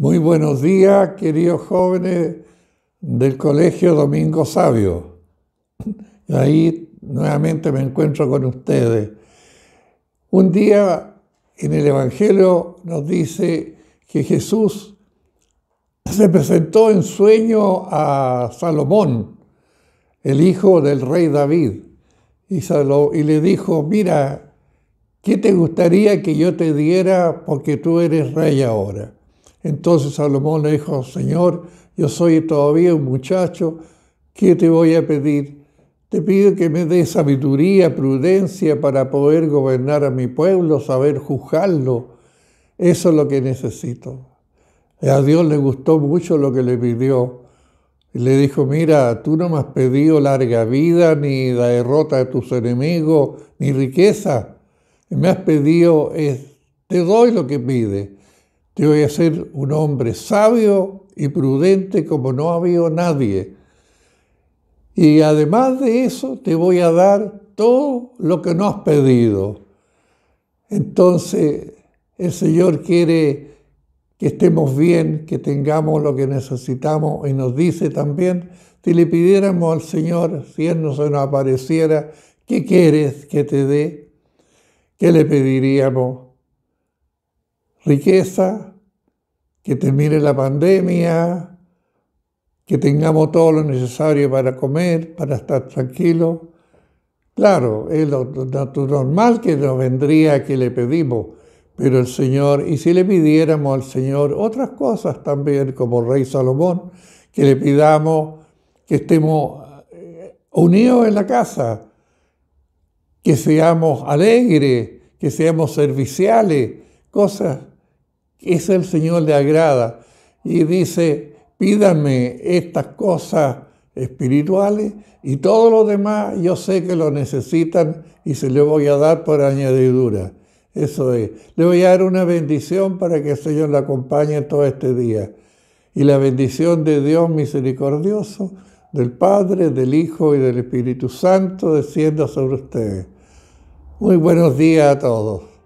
Muy buenos días, queridos jóvenes del Colegio Domingo Sabio. Ahí nuevamente me encuentro con ustedes. Un día en el Evangelio nos dice que Jesús se presentó en sueño a Salomón, el hijo del rey David, y, y le dijo, mira, ¿qué te gustaría que yo te diera porque tú eres rey ahora? Entonces Salomón le dijo, Señor, yo soy todavía un muchacho, ¿qué te voy a pedir? Te pido que me des sabiduría, prudencia para poder gobernar a mi pueblo, saber juzgarlo. Eso es lo que necesito. A Dios le gustó mucho lo que le pidió. Y le dijo, mira, tú no me has pedido larga vida, ni la derrota de tus enemigos, ni riqueza. Me has pedido, es, te doy lo que pides. Te voy a ser un hombre sabio y prudente como no ha habido nadie. Y además de eso, te voy a dar todo lo que nos has pedido. Entonces, el Señor quiere que estemos bien, que tengamos lo que necesitamos y nos dice también, si le pidiéramos al Señor, si Él no se nos apareciera, ¿qué quieres que te dé? ¿Qué le pediríamos? riqueza, que termine la pandemia, que tengamos todo lo necesario para comer, para estar tranquilos. Claro, es lo normal que nos vendría que le pedimos, pero el Señor, y si le pidiéramos al Señor otras cosas también, como rey Salomón, que le pidamos que estemos eh, unidos en la casa, que seamos alegres, que seamos serviciales, cosas es el Señor le agrada. Y dice, pídame estas cosas espirituales y todo lo demás yo sé que lo necesitan y se lo voy a dar por añadidura. Eso es. Le voy a dar una bendición para que el Señor la acompañe todo este día. Y la bendición de Dios misericordioso, del Padre, del Hijo y del Espíritu Santo descienda sobre ustedes. Muy buenos días a todos.